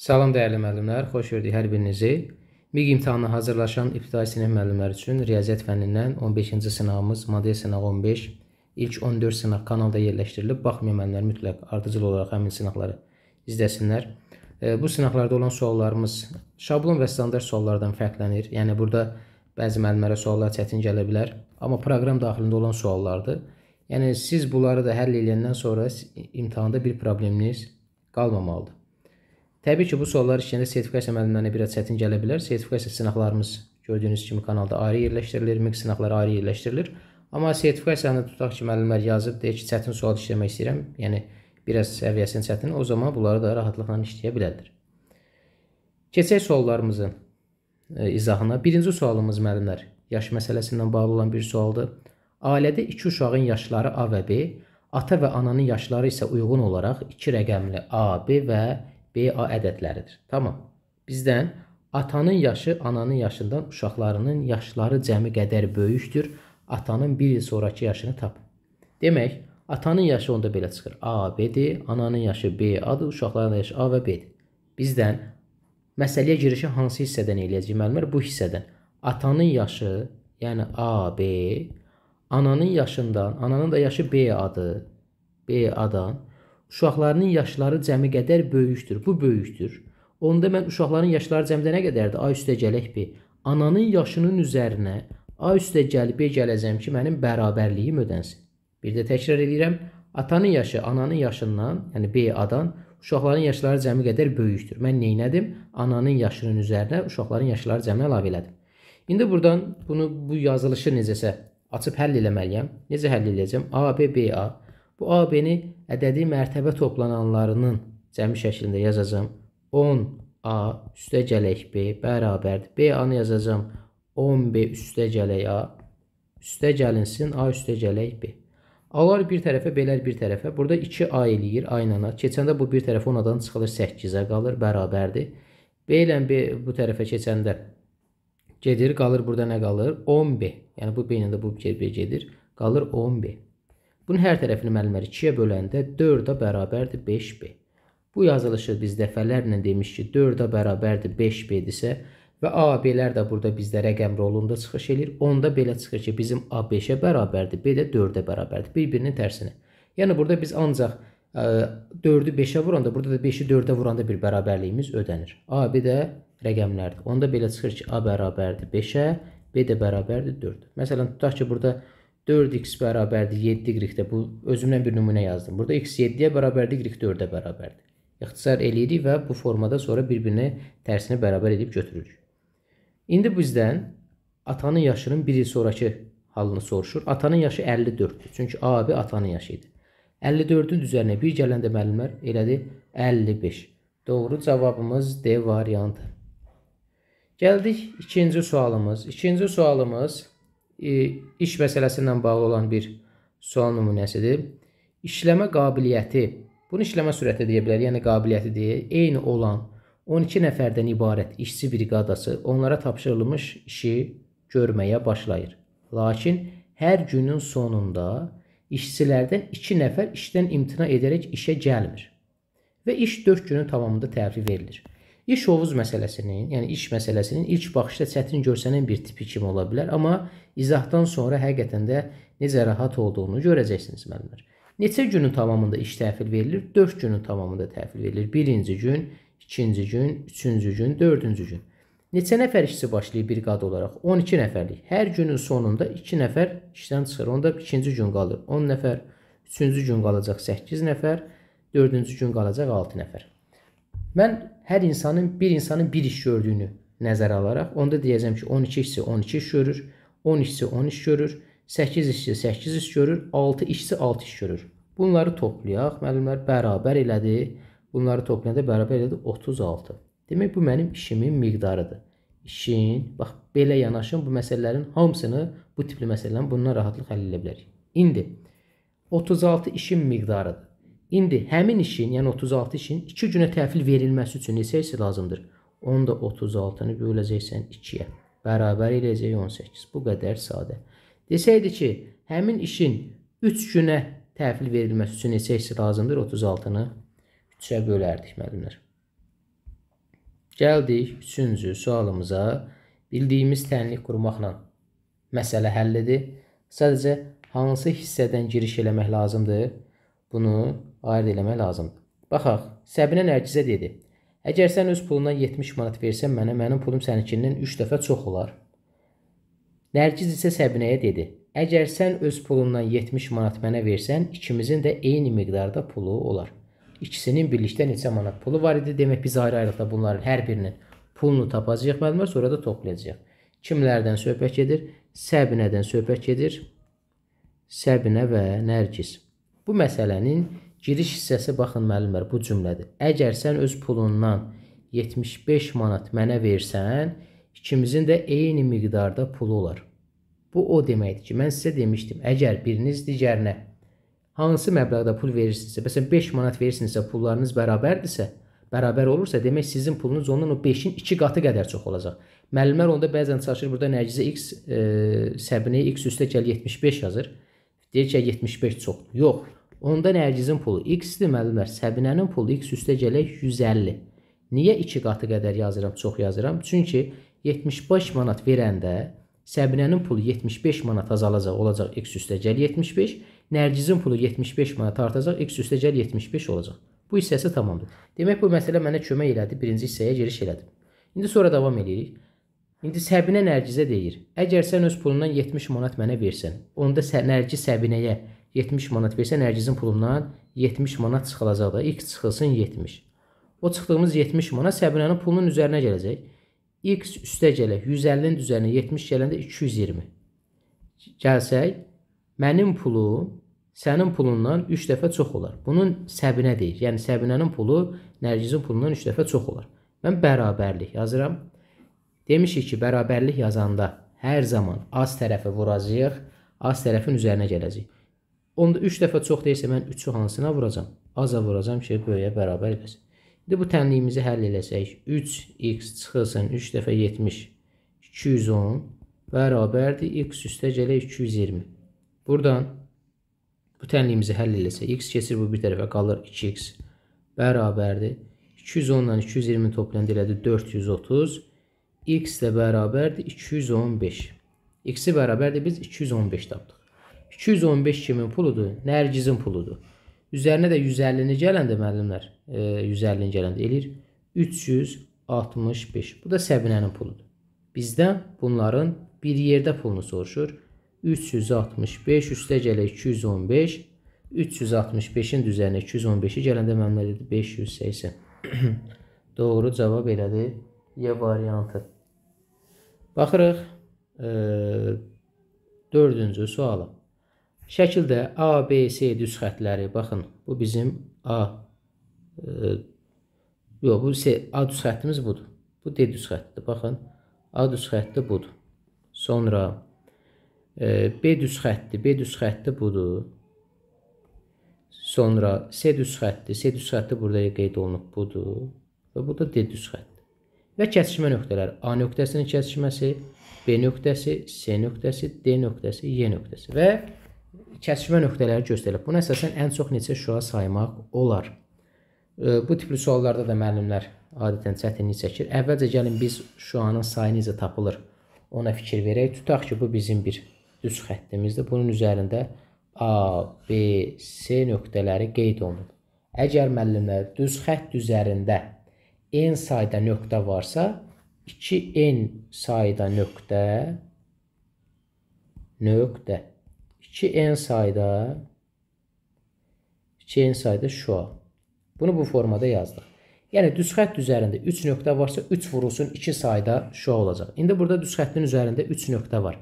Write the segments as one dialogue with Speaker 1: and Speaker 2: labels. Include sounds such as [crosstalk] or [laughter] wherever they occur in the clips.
Speaker 1: Salam dəyərli müəllimlər, xoş gördük hər birinizi. MİQ imtahanına hazırlaşan ibtidai sinif müəllimləri üçün riyaziyyat fənnindən 15-ci sınavımız model sınağı 15 ilk 14 sınaq kanalda yerləşdirilib. Baxmayan müəllimlər mütləq ardıcıl olaraq həmin sınaqları izləsinlər. E, bu sınaqlarda olan suallarımız şablon və standart suallardan fərqlənir. Yəni burada bəzi müəllimlərə suallar çətin gələ bilər, amma proqram daxilində olan suallardır. Yəni siz bunları da həll edəndən sonra imtahanda bir probleminiz qalmamalıdır. Təbii ki, bu suallar işləndə sertifikasiya müəllimlərinə biraz çətin gələ bilər. Sertifikasiya sınaqlarımız gördüyünüz kimi kanalda ayrı yerləşdirilir, miq sınaqları ayrı yerləşdirilir. Amma sertifikasiyanı tutaq ki, müəllimlər yazıb deyir ki, çətin sual işləmək istəyirəm, yəni biraz səviyyəsinin çətin, o zaman bunları da rahatlıqla işləyə bilərdir. Keçək suallarımızın e, izahına. Birinci sualımız müəllimlər yaş məsələsi ilə bağlı olan bir sualdır. Ailədə iki uşağın yaşları A və B, ata və ananın yaşları isə uyğun olaraq iki rəqəmli A, B və BA ədədləridir. Tamam. Bizdən atanın yaşı ananın yaşından uşaqlarının yaşları cəmi qədər böyükdür. Atanın 1 il sonrakı yaşını tap. Demək, atanın yaşı onda belə çıxır. AB'dir, ananın yaşı BA-dır, uşaqların yaşı A və B-dir. Bizdən məsələyə girişi hansı hissədən eləyəcək müəllimlər? Bu hissədən. Atanın yaşı, yəni AB, ananın yaşından, ananın da yaşı BA-dır. BA-dan uşaqlarının yaşları cəmi qədər böyükdür. Bu böyükdür. Onda mən uşaqların yaşları cəmdə nə qədərdir? A üstə gələk B. Ananın yaşının üzərinə A üstə gəl B gələcəm ki, mənim bərabərliyim ödənsin. Bir də təkrar edirəm. Atanın yaşı ananın yaşından, yəni B-adan uşaqların yaşları cəmi qədər böyükdür. Mən nə etdim? Ananın yaşının üzərinə uşaqların yaşları cəmi əlavə elədim. İndi buradan bunu bu yazılışı necəsə açıb həll eləməliyəm. Necə həll edəcəm? A B B A Bu AB-ni ədədi mərtəbə toplananlarının cəmi şəklində yazacam. 10A üstə gələk B bərabərdir. B-anı yazacam. 10B üstə gələk A üstə gəlinsin, A üstə gələk B. Alar bir tərəfə, belər bir tərəfə. Burada 2A eləyir, A ilə A. Keçəndə bu bir tərəfə onadan çıxılır, 8-ə qalır, bərabərdir. B ilə B bu tərəfə keçəndə gedir, qalır burada nə qalır? 10B. Yəni bu B ilə də bu bir gedir, qalır 10B. Bunun hər tərəfini müəllimlər 2-yə böləndə 4-a bərabərdir 5b. Bu yazılışı biz dəfələrlə demiş ki, 4-a bərabərdir 5b-dirsə və AB-lər də burada bizdə rəqəm rolunda çıxış edir. Onda belə çıxır ki, bizim A 5-ə bərabərdir, B də 4-ə bərabərdir, bir-birinin tərsinə. Yəni burada biz ancaq ə, 4-ü 5-ə vuranda, burada da 5-i 4-ə vuranda bir bərabərliyimiz ödənir. AB də rəqəmlərdir. Onda belə çıxır ki, A bərabərdir 5-ə, B də bərabərdir 4. Məsələn, tutaq ki, burada 4x bərabərdir 7 qrikdə. Bu özümdən bir nümunə yazdım. Burada x 7-yə bərabərdir, qrik 4-ə bərabərdir. İxtisar eləyirik və bu formada sonra bir-birinə tərsini bərabər edib götürürük. İndi bizdən atanın yaşının bir il sonraki halını soruşur. Atanın yaşı 54-dür. Çünki A abi atanın yaşı idi. 54-ün üzərinə 1 gələndə müəllimlər elədi 55. Doğru cavabımız D variantı. Gəldik ikinci sualımız. İkinci sualımız E, iş məsələsi ilə bağlı olan bir sual nümunəsidir. İşləmə qabiliyyəti, bunu işləmə sürəti deyə bilər, yəni qabiliyyəti deyə, eyni olan 12 nəfərdən ibarət işçi briqadası onlara tapşırılmış işi görməyə başlayır. Lakin hər günün sonunda işçilərdən 2 nəfər işdən imtina edərək işə gəlmir və iş 4 günün tamamında təhvil verilir. İş hovuz məsələsinin, yəni iş məsələsinin ilk baxışda çətin görsənən bir tipi kimi ola bilər, amma izahdan sonra həqiqətən də necə rahat olduğunu görəcəksiniz müəllimlər. Neçə günün tamamında iş təhvil verilir? 4 günün tamamında təhvil verilir. 1-ci gün, 2-ci gün, 3-cü gün, 4-cü gün. Neçə nəfər işçi başlayır bir qad olaraq? 12 nəfərlik. Hər günün sonunda 2 nəfər işdən çıxır. Onda 2-ci gün qalır 10 nəfər, 3-cü gün qalacaq 8 nəfər, 4-cü gün qalacaq 6 nəfər. Mən hər insanın bir insanın bir iş gördüyünü nəzərə alaraq onda deyəcəm ki, 12 işçi 12 iş görür, 10 işçi 10 iş görür, 8 işçi 8 iş görür, 6 işçi 6 iş görür. Bunları toplayaq, müəllimlər bərabər elədi. Bunları toplayanda bərabər elədi 36. Demək bu mənim işimin miqdarıdır. İşin, bax belə yanaşın bu məsələlərin hamısını, bu tipli məsələlərin bundan rahatlıq həll edə bilərik. İndi 36 işin miqdarıdır. İndi həmin işin, yəni 36 işin 2 günə təhvil verilməsi üçün neçə hissə lazımdır? Onu da 36-nı böləcəksən 2-yə. Bərabər eləyəcək 18. Bu qədər sadə. Desəydi ki, həmin işin 3 günə təhvil verilməsi üçün neçə hissə lazımdır? 36-nı 3-ə bölərdik müəllimlər. Gəldik 3-cü sualımıza. Bildiyimiz tənlik qurmaqla məsələ həllidir. Sadəcə hansı hissədən giriş eləmək lazımdır? Bunu ayrı eləmək lazımdır. Baxaq, Səbinə Nərgizə dedi. Əgər sən öz pulundan 70 manat versən mənə, mənim pulum səninkindən 3 dəfə çox olar. Nərgiz isə Səbinəyə dedi. Əgər sən öz pulundan 70 manat mənə versən, ikimizin də eyni miqdarda pulu olar. İkisinin birlikdə neçə manat pulu var idi? Demək biz ayrı-ayrılıqda bunların hər birinin pulunu tapacağıq məlumat, sonra da toplayacağıq. Kimlərdən söhbət gedir? Səbinədən söhbət gedir. Səbinə və Nərgiz. Bu məsələnin Giriş hissəsi baxın müəllimlər bu cümlədir. Əgər sən öz pulundan 75 manat mənə versən, ikimizin də eyni miqdarda pulu olar. Bu o deməkdir ki, mən sizə demişdim, əgər biriniz digərinə hansı məbləğdə pul verirsinizsə, məsələn 5 manat verirsinizsə, pullarınız bərabərdirsə, bərabər olursa, demək sizin pulunuz ondan o 5-in 2 qatı qədər çox olacaq. Müəllimlər onda bəzən çalışır burada nərgizə x e, səbini x üstə gəl 75 yazır. Deyir ki, 75 çoxdur. Yox, Onda Nərgizin pulu x-dir, müəllimlər. Səbinənin pulu x üstə gələk 150. Niyə 2 qatı qədər yazıram, çox yazıram? Çünki 75 manat verəndə Səbinənin pulu 75 manat azalacaq, olacaq x üstə gəl 75. Nərgizin pulu 75 manat artacaq, x üstə gəl 75 olacaq. Bu hissəsi tamamdır. Demək bu məsələ mənə kömək elədi, birinci hissəyə giriş elədim. İndi sonra davam edirik. İndi Səbinə Nərgizə deyir: "Əgər sən öz pulundan 70 manat mənə versən, onda Nərgiz Səbinəyə 70 manat versə Nərgizin pulundan 70 manat çıxılacaq da. X çıxılsın 70. O çıxdığımız 70 manat Səbinənin pulunun üzərinə gələcək. X üstə gələk 150-nin üzərinə 70 gələndə 220. Gəlsək mənim pulum sənin pulundan 3 dəfə çox olar. Bunun səbinə deyir. Yəni səbinənin pulu Nərgizin pulundan 3 dəfə çox olar. Mən bərabərlik yazıram. Demişik ki, bərabərlik yazanda hər zaman az tərəfi vuracağıq, az tərəfin üzərinə gələcək. Onda 3 dəfə çox deyilsə mən 3-ü hansına vuracam? Aza vuracam ki, böyüyə bərabər eləsin. İndi bu tənliyimizi həll eləsək, 3x çıxılsın 3 dəfə 70, 210 bərabərdir, x üstə gələk 220. Buradan bu tənliyimizi həll eləsək, x keçir bu bir tərəfə, qalır 2x bərabərdir. 210 ilə 220 toplayanda elədi 430, x də bərabərdir 215. x-i bərabərdir biz 215 tapdıq. 215 kimin puludur? Nərgizin puludur. Üzərinə də 150-ni gələndə müəllimlər, e, 150-ni gələndə eləyir 365. Bu da Səbinənin puludur. Bizdən bunların bir yerdə pulunu soruşur. 365 üstə gələ 215. 365-in düzərinə 215-i gələndə müəllimlər dedi 580. [clears throat] Doğru cavab elədi Y variantı. Baxırıq e, dördüncü suala. Şəkildə A, B, C düz xətləri, baxın, bu bizim A, e, yox, bu C, A düz xəttimiz budur. Bu D düz xəttidir, baxın, A düz xətti budur. Sonra e, B düz xətti, B düz xətti budur. Sonra C düz xətti, C düz xətti burada qeyd olunub budur. Və bu da D düz xətti. Və kəsişmə nöqtələri A nöqtəsinin kəsişməsi, B nöqtəsi, C nöqtəsi, D nöqtəsi, Y nöqtəsi və kəsişmə nöqtələri göstərilib. Buna əsasən ən çox neçə uşağı saymaq olar? Bu tipli suallarda da müəllimlər adətən çətinlik çəkir. Əvvəlcə gəlin biz şüanın sayı necə tapılır ona fikir verək. Tutaq ki, bu bizim bir düz xəttimizdir. Bunun üzərində A, B, C nöqtələri qeyd olunub. Əgər müəllimlər düz xətt üzərində n sayda nöqtə varsa, 2n sayda nöqtə nöqtə 2n sayda 2n sayda şua. Bunu bu formada yazdıq. Yəni düz xətt üzərində 3 nöqtə varsa 3 vurulsun 2 sayda şua olacaq. İndi burada düz xəttin üzərində 3 nöqtə var.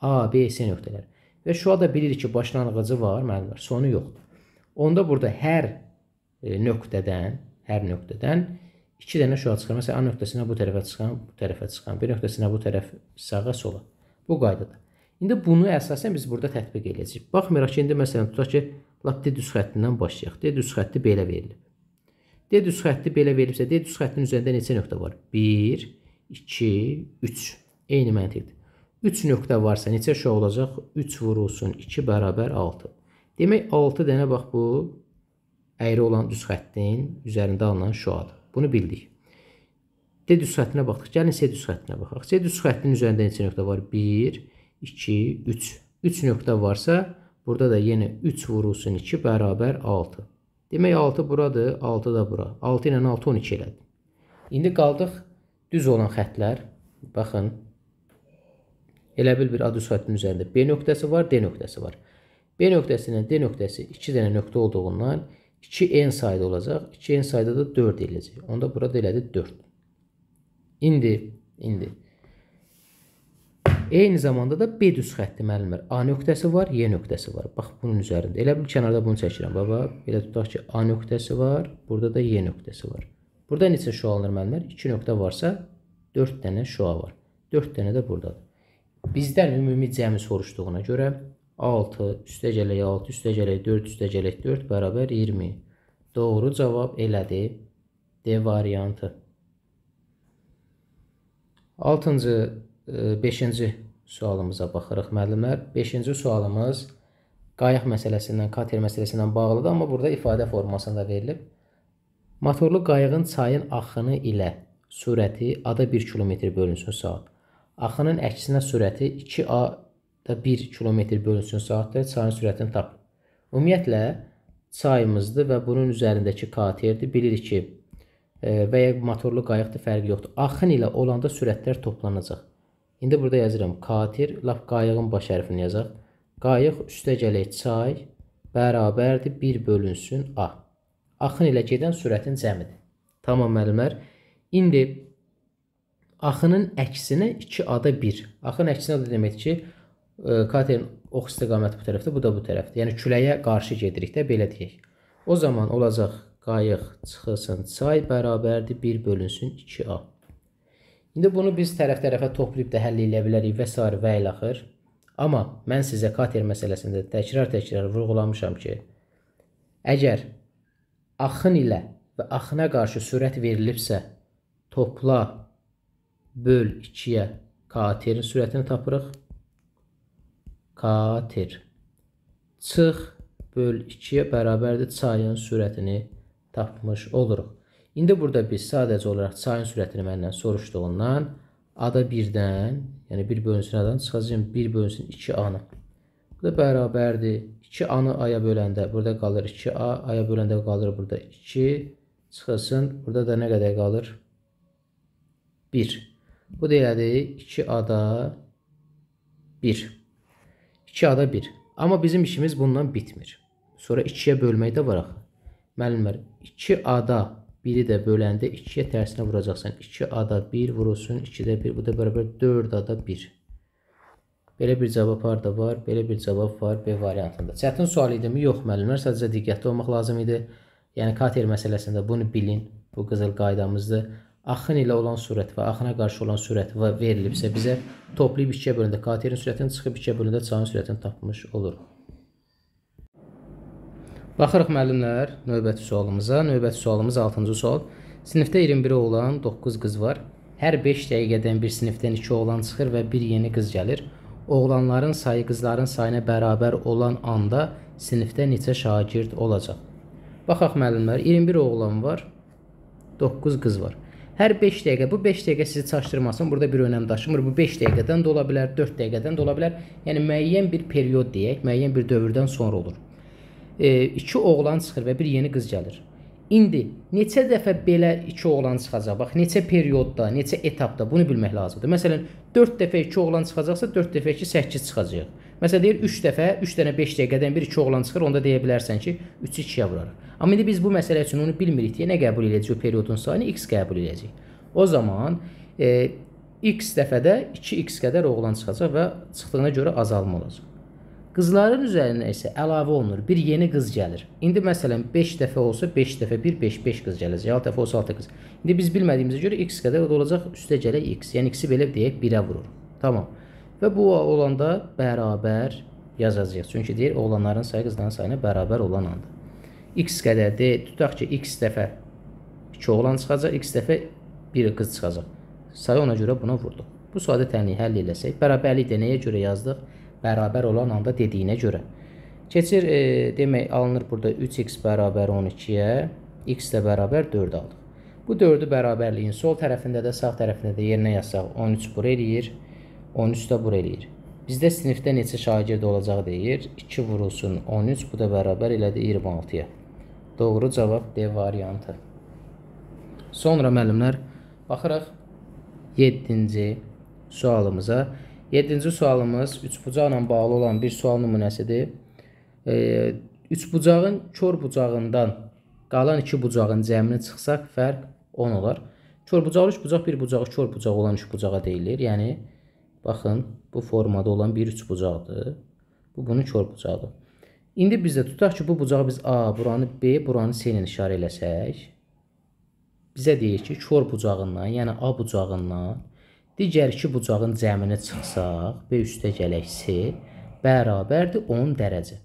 Speaker 1: A, B, C nöqtələr. Və şua da bilirik ki, başlanğıcı var, müəllimlər, sonu yoxdur. Onda burada hər e, nöqtədən, hər nöqtədən 2 dənə şua çıxır. Məsələn, A nöqtəsinə bu tərəfə çıxan, bu tərəfə çıxan, B nöqtəsinə bu tərəf sağa, sola. Bu qaydada. İndi bunu əsasən biz burada tətbiq edəcəyik. Baxmayaraq ki, indi məsələn tutaq ki, lap D düz xəttindən başlayaq. D düz xətti belə verilib. D düz xətti belə verilibsə, D düz xəttinin üzərində neçə nöqtə var? 1, 2, 3. Eyni məntiqdir. 3 nöqtə varsa neçə uşaq olacaq? 3 vurulsun 2 bərabər 6. Demək 6 dənə bax bu əyri olan düz xəttin üzərində alınan şuadır. Bunu bildik. D düz xəttinə baxdıq. Gəlin C düz xəttinə baxaq. C düz xəttinin üzərində neçə nöqtə var? 1, 2, 2, 3. 3 nöqtə varsa, burada da yenə 3 vurulsun 2 bərabər 6. Demək 6 buradır, 6 da bura. 6 ilə 6 12 elədi. İndi qaldıq düz olan xətlər. Baxın. Elə bil bir adus xəttin üzərində B nöqtəsi var, D nöqtəsi var. B nöqtəsi ilə D nöqtəsi 2 dənə nöqtə olduğundan 2n sayda olacaq. 2n sayda da 4 eləyəcək. Onda burada elədi 4. İndi, indi Eyni zamanda da B düz xətti müəllimlər. A nöqtəsi var, Y nöqtəsi var. Bax bunun üzərində. Elə bil kənarda bunu çəkirəm baba. Belə tutaq ki, A nöqtəsi var, burada da Y nöqtəsi var. Burada neçə şua alınır müəllimlər? 2 nöqtə varsa 4 dənə şua var. 4 dənə də burdadır. Bizdən ümumi cəmi soruşduğuna görə 6 üstə gələk 6 üstə gələk 4 üstə gələk 4 bərabər 20. Doğru cavab elədir. D variantı. 6-cı 5-ci sualımıza baxırıq müəllimlər. 5-ci sualımız qayaq məsələsindən, kater məsələsindən bağlıdır, amma burada ifadə formasında verilib. Motorlu qayığın çayın axını ilə sürəti ada 1 kilometr bölünsün saat. Axının əksinə sürəti 2A da 1 kilometr bölünsün saatda çayın sürətini tap. Ümumiyyətlə çayımızdır və bunun üzərindəki katerdir. Bilirik ki, e, və ya motorlu qayıqdır, fərqi yoxdur. Axın ilə olanda sürətlər toplanacaq. İndi burada yazıram katir, lap qayığın baş hərfini yazaq. Qayıq üstə gələk çay bərabərdir 1 bölünsün A. Axın ilə gedən sürətin cəmidir. Tamam müəllimlər. İndi axının əksinə 2 ada 1. Axın əksinə də deməkdir ki, katerin e, ox istiqaməti bu tərəfdə, bu da bu tərəfdə. Yəni küləyə qarşı gedirik də belə deyək. O zaman olacaq qayıq çıxılsın çay bərabərdir 1 bölünsün 2A. İndi bunu biz tərəf-tərəfə toplayıb da həll edə bilərik və s. və ilə axır. Amma mən sizə kater məsələsində təkrar-təkrar vurğulamışam ki, əgər axın ilə və axına qarşı sürət verilibsə, topla böl 2-yə katerin sürətini tapırıq. Kater çıx böl 2-yə bərabərdir çayın sürətini tapmış oluruq. İndi burada biz sadəcə olaraq çayın sürətini məndən soruşduğundan ada 1-dən, yəni 1 bölünsün adan çıxacağım 1 bölünsün 2 anı. Bu da bərabərdir. 2 anı aya böləndə burada qalır 2 a, aya böləndə qalır burada 2 çıxılsın. Burada da nə qədər qalır? 1. Bu da elədir 2 ada 1. 2 ada 1. Amma bizim işimiz bundan bitmir. Sonra 2-yə bölmək də var axı. Müəllimlər 2 ada 1-i də böləndə 2-yə tərsinə vuracaqsan. 2A-da 1 vurulsun, 2-də 1, bu da bərabər 4A-da 1. Belə bir cavab var da var, belə bir cavab var B variantında. Çətin sual idimi? Yox, müəllimlər, sadəcə diqqətli olmaq lazım idi. Yəni kater məsələsində bunu bilin. Bu qızıl qaydamızdır. Axın ilə olan sürət və axına qarşı olan sürət və verilibsə bizə toplayıb ikiyə bölündə katerin sürətini çıxıb ikiyə bölündə çayın sürətini tapmış oluruq. Baxırıq müəllimlər növbəti sualımıza. Növbəti sualımız 6-cı sual. Sinifdə 21 oğlan, 9 qız var. Hər 5 dəqiqədən bir sinifdən 2 oğlan çıxır və bir yeni qız gəlir. Oğlanların sayı qızların sayına bərabər olan anda sinifdə neçə şagird olacaq? Baxaq müəllimlər, 21 oğlan var, 9 qız var. Hər 5 dəqiqə, bu 5 dəqiqə sizi çaşdırmasın, burada bir önəm daşımır. Bu 5 dəqiqədən də ola bilər, 4 dəqiqədən də ola bilər. Yəni müəyyən bir period deyək, müəyyən bir dövrdən sonra olur e, iki oğlan çıxır və bir yeni qız gəlir. İndi neçə dəfə belə iki oğlan çıxacaq? Bax, neçə periodda, neçə etapda bunu bilmək lazımdır. Məsələn, 4 dəfə 2 oğlan çıxacaqsa, 4 dəfə 2 8 çıxacaq. Məsələn, deyir 3 dəfə, 3 dənə 5 dəqiqədən bir 2 oğlan çıxır, onda deyə bilərsən ki, 3-ü 2-yə vurarıq. Amma indi biz bu məsələ üçün onu bilmirik deyə nə qəbul edəcək o periodun sayını x qəbul edəcək. O zaman e, x dəfədə 2x qədər oğlan çıxacaq və çıxdığına görə azalma olacaq. Qızların üzərinə isə əlavə olunur. Bir yeni qız gəlir. İndi məsələn 5 dəfə olsa 5 dəfə 1 5 5 qız gələcək. 6 dəfə olsa 6 qız. İndi biz bilmədiyimizə görə x qədər də olacaq. Üstə gələk x. Yəni x-i belə deyək 1-ə vurur. Tamam. Və bu olanda bərabər yazacağıq. Çünki deyir oğlanların sayı qızların sayına bərabər olan andır. x qədər de tutaq ki x dəfə 2 oğlan çıxacaq, x dəfə 1 qız çıxacaq. Sayı ona görə buna vurduq. Bu sadə tənliyi həll eləsək, bərabərlik də nəyə görə yazdıq? bərabər olan halda dediyinə görə. Keçir, e, demək alınır burada 3x bərabər 12-yə, x də bərabər 4 aldıq. Bu 4-ü bərabərliyin sol tərəfində də, sağ tərəfində də yerinə yazsaq, 13 bura eləyir, 13 də bura eləyir. Bizdə sinifdə neçə şagird olacağı deyir. 2 vurulsun 13, bu da bərabər elədi 26-ya. Doğru cavab D variantı. Sonra müəllimlər baxıraq 7-ci sualımıza. 7-ci sualımız üçbucaqla bağlı olan bir sual nümunəsidir. E, üçbucağın kör bucağından qalan iki bucağın cəmini çıxsaq fərq 10 olar. Kör bucaq, üç bucaq, bir bucağı kör bucaq olan üç bucağa deyilir. Yəni, baxın, bu formada olan bir üç bucaqdır. Bu, bunun kör bucağıdır. İndi biz də tutaq ki, bu bucağı biz A, buranı B, buranı C ilə işarə eləsək, bizə deyir ki, kör bucağından, yəni A bucağından Digər iki bucağın cəmini çıxsaq, B üstə gələksi bərabərdir 10 dərəcə.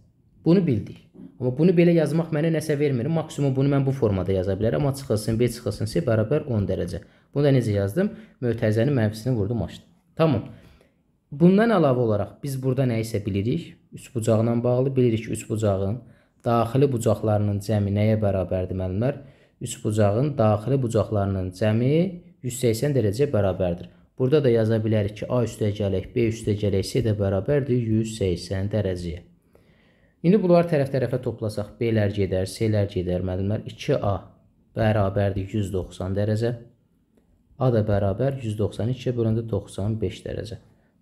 Speaker 1: Bunu bildik. Amma bunu belə yazmaq mənə nəsə vermir. Maksimum bunu mən bu formada yaza bilərəm. Amma çıxılsın, B çıxılsın, C bərabər 10 dərəcə. Bunu da necə yazdım? Mötəzənin mənfisini vurdum, açdım. Tamam. Bundan əlavə olaraq biz burada nə isə bilirik. Üç bucaqla bağlı bilirik ki, üç bucağın daxili bucaqlarının cəmi nəyə bərabərdir müəllimlər? Üç bucağın daxili bucaqlarının cəmi 180 dərəcəyə bərabərdir. Burada da yaza bilərik ki, A üstəgəlik, B üstəgəlik C də bərabərdir 180 dərəcəyə. İndi bunları tərəf-tərəfə toplasaq, B-lər gedər, C-lər gedər, müəllimlər 2A bərabərdir 190 dərəcə. A da bərabər 192 bölündə 95 dərəcə.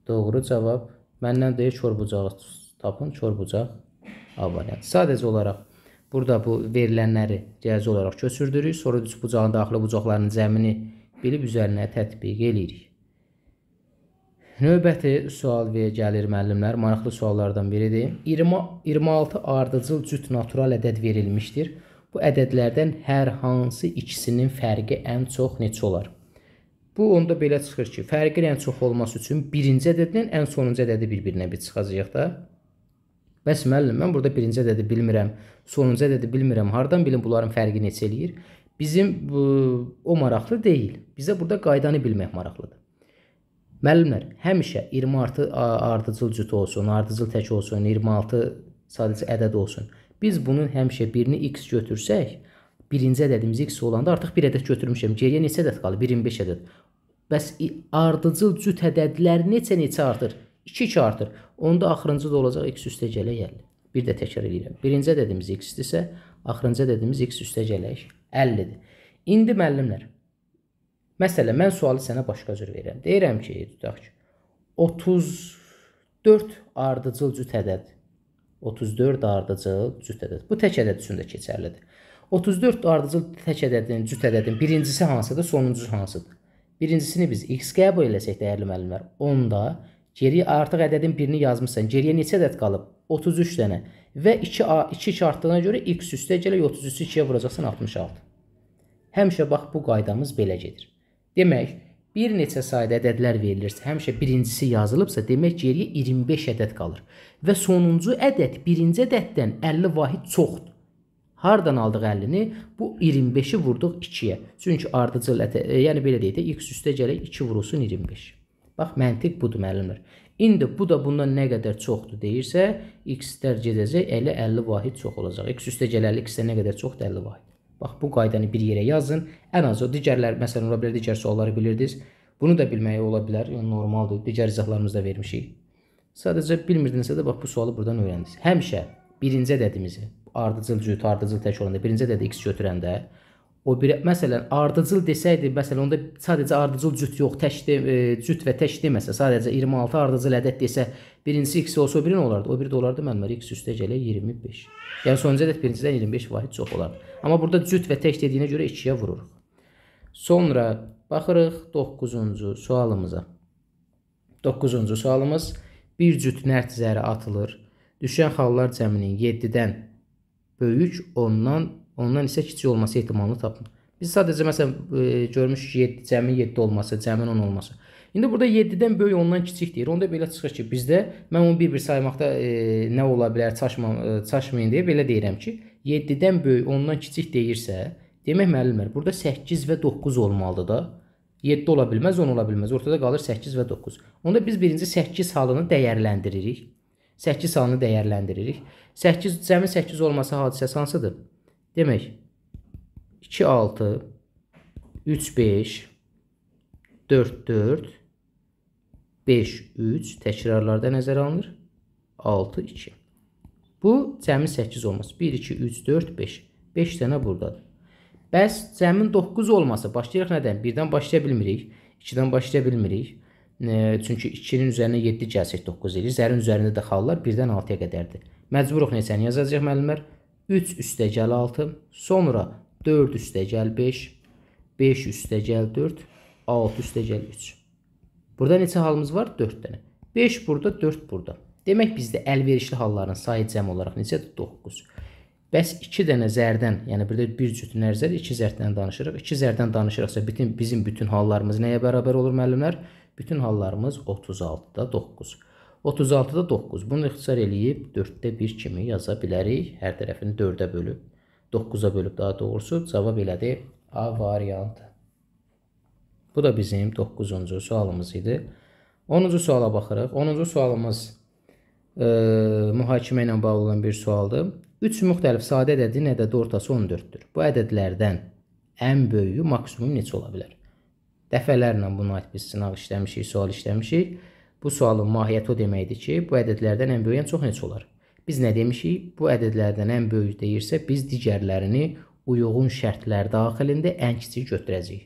Speaker 1: Doğru cavab məndən deyir çorbucağı tapın, çorbucaq A variantı. Sadəcə olaraq burada bu verilənləri cəzi olaraq köçürdürük, sonra düz bucağın daxili bucaqlarının cəmini bilib üzərinə tətbiq eləyirik. Növbəti sual V gəlir müəllimlər. Maraqlı suallardan biridir. 20 26 ardıcıl cüt natural ədəd verilmişdir. Bu ədədlərdən hər hansı ikisinin fərqi ən çox neçə olar? Bu onda belə çıxır ki, fərqin ən çox olması üçün birinci ədədlə ən sonuncu ədədi bir-birinə bir çıxacağıq da. Bəs müəllim, mən burada birinci ədədi bilmirəm, sonuncu ədədi bilmirəm. Hardan bilim bunların fərqi neçə eləyir? Bizim bu, o maraqlı deyil. Bizə burada qaydanı bilmək maraqlıdır. Müəllimlər, həmişə 20 artı ardıcıl cüt olsun, ardıcıl tək olsun, 26 sadəcə ədəd olsun. Biz bunun həmişə birini x götürsək, birinci ədədimiz x olanda artıq bir ədəd götürmüşəm. Geriyə neçə ədəd qalır? 25 ədəd. Bəs ardıcıl cüt ədədlər neçə-neçə artır? 2-2 artır. Onda axırıncı da olacaq x üstə gələk 50. Bir də təkrar edirəm. Birinci ədədimiz x-dirsə, axırıncı ədədimiz x üstə gələk 50-dir. İndi müəllimlər, Məsələn, mən sualı sənə başqa cür verirəm. Deyirəm ki, tutaq ki, 34 ardıcıl cüt ədəd. 34 ardıcıl cüt ədəd. Bu tək ədəd üçün də keçərlidir. 34 ardıcıl tək ədədin, cüt ədədin birincisi hansıdır, sonuncusu hansıdır? Birincisini biz x qəbul eləsək, dəyərli müəllimlər, onda geriyə artıq ədədin birini yazmısan. Geriyə neçə ədəd qalıb? 33 dənə. Və 2 a 2 artdığına görə x üstə gələk 33-ü 2-yə vuracaqsan 66. Həmişə bax bu qaydamız belə gedir. Demək, bir neçə sayda ədədlər verilirsə, həmişə birincisi yazılıbsa, demək geriyə 25 ədəd qalır. Və sonuncu ədəd birinci ədəddən 50 vahid çoxdur. Hardan aldıq 50-ni? Bu 25-i vurduq 2-yə. Çünki ardıcıl ədəd, e, yəni belə deyək də, x üstə gələk 2 vurulsun 25. Bax, məntiq budur müəllimlər. İndi bu da bundan nə qədər çoxdur deyirsə, x-lər gedəcək, elə 50 vahid çox olacaq. x üstə gələli x-də nə qədər çoxdur? 50 vahid. Bax bu qaydanı bir yerə yazın. Ən azı digərlər, məsələn, ola bilər digər sualları bilirdiniz. Bunu da bilməyə ola bilər, yəni normaldır. Digər izahlarımızda vermişik. Sadəcə bilmirdinizsə də bax bu sualı buradan öyrəndiniz. Həmişə birinci ədədimizi ardıcıl cüt, ardıcıl tək olanda birinci ədədi x götürəndə O bir məsələn ardıcıl desəydi, məsələn onda sadəcə ardıcıl cüt yox, tək de, e, cüt və tək deməsə, sadəcə 26 ardıcıl ədəd desə, birincisi x olsa o biri nə olardı? O biri də olardı mənimlər x üstə gələ 25. Yəni sonuncu ədəd birincidən 25 vahid çox olardı. Amma burada cüt və tək dediyinə görə 2-yə vururuq. Sonra baxırıq 9-cu sualımıza. 9-cu sualımız bir cüt nərd zəri atılır. Düşən xallar cəminin 7-dən böyük, ondan Ondan isə kiçik olması ehtimalını tapın. Biz sadəcə məsələn e, görmüşük 7, cəmin 7 olması, cəmin 10 olması. İndi burada 7-dən böyük ondan kiçik deyir. Onda belə çıxır ki, bizdə mən onu bir-bir saymaqda e, nə ola bilər, çaşma, e, çaşmayın deyə belə deyirəm ki, 7-dən böyük ondan kiçik deyirsə, demək müəllimlər burada 8 və 9 olmalıdır da. 7 ola bilməz, 10 ola bilməz. Ortada qalır 8 və 9. Onda biz birinci 8 halını dəyərləndiririk. 8 halını dəyərləndiririk. 8 cəmi 8 olması hadisəsi hansıdır? Demək 2 6 3 5 4 4 5 3 təkrarlarda nəzərə alınır. 6 2. Bu cəmi 8 olması. 1 2 3 4 5. 5 dənə burdadır. Bəs cəmin 9 olması başlayırıq nədən? 1-dən başlaya bilmirik, 2-dən başlaya bilmirik. E, çünki 2-nin üzərinə 7 gəlsək 9 eləyir. Zərin üzərində də xallar 1-dən 6-ya qədərdir. Məcburuq neçəni yazacaq müəllimlər? 3 üstə gəl 6, sonra 4 üstə gəl 5, 5 üstə gəl 4, 6 üstə gəl 3. Burada neçə halımız var? 4 dənə. 5 burada, 4 burada. Demək bizdə əlverişli halların sayı cəm olaraq necədir? 9. Bəs 2 dənə zərdən, yəni bir də bir cüt nərzər 2 zərddən danışırıq. 2 zərdən danışırıqsa bütün bizim bütün hallarımız nəyə bərabər olur müəllimlər? Bütün hallarımız 36-da 9. 36-da 9. Bunu ixtisar eləyib 4-də 1 kimi yaza bilərik. Hər tərəfini 4-ə bölüb, 9-a bölüb daha doğrusu. Cavab elədi A variantı. Bu da bizim 9-cu sualımız idi. 10-cu suala baxırıq. 10-cu sualımız e, mühakimə ilə bağlı olan bir sualdır. 3 müxtəlif sadə ədədin ədədi ortası 14-dür. Bu ədədlərdən ən böyüyü maksimum neçə ola bilər? Dəfələrlə bunu biz sınaq işləmişik, sual işləmişik. Bu sualın mahiyyəti o deməkdir ki, bu ədədlərdən ən böyük ən çox neçə olar? Biz nə demişik? Bu ədədlərdən ən böyük deyirsə, biz digərlərini uyğun şərtlər daxilində ən kiçik götürəcəyik.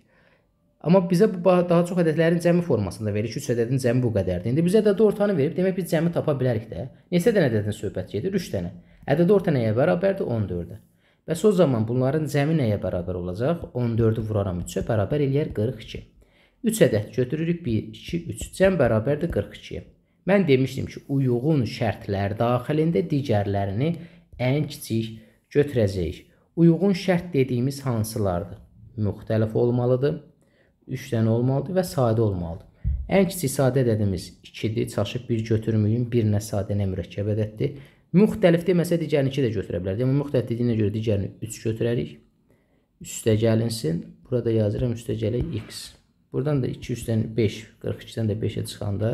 Speaker 1: Amma bizə bu daha çox ədədlərin cəmi formasında verir ki, 3 ədədin cəmi bu qədərdir. İndi bizə ədədi ortanı verib, demək biz cəmi tapa bilərik də. Neçə dənə ədədin söhbət gedir? 3 dənə. Ədədi orta nəyə bərabərdir? 14-ə. Bəs o zaman bunların cəmi nəyə bərabər olacaq? 14-ü vuraram 3-ə bərabər eləyər 42. 3 ədəd götürürük. 1, 2, 3. Cəm bərabərdir 42-yə. Mən demişdim ki, uyğun şərtlər daxilində digərlərini ən kiçik götürəcəyik. Uyğun şərt dediyimiz hansılardır? Müxtəlif olmalıdır, 3 dənə olmalıdır və sadə olmalıdır. Ən kiçik sadə ədədimiz 2-dir. Çaşıb 1 götürməyin, 1-nə sadə, nə mürəkkəb ədəddir. Müxtəlif deməsə digərini 2 də götürə bilərdik. Amma müxtəlif dediyinə görə digərini 3 götürərik. Üstə gəlinsin. Burada yazıram üstə gələk x. Buradan da 200-dən 5, 42-dən də 5-ə çıxanda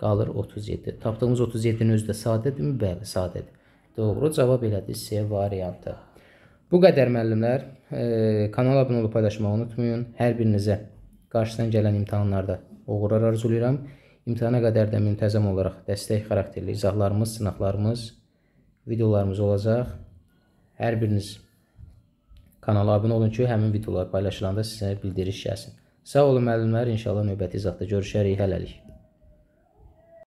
Speaker 1: qalır 37. Tapdığımız 37-nin özü də sadədirmi? Bəli, sadədir. Doğru cavab elədi C variantı. Bu qədər müəllimlər. E, kanala abunə olub paylaşmağı unutmayın. Hər birinizə qarşıdan gələn imtahanlarda uğurlar arzulayıram. İmtihana qədər də müntəzəm olaraq dəstək xarakterli izahlarımız, sınaqlarımız, videolarımız olacaq. Hər biriniz kanala abunə olun ki, həmin videolar paylaşılanda sizə bildiriş gəlsin. Sağ olun müəllimlər, inşallah növbəti zatda görüşərik. Hələlik.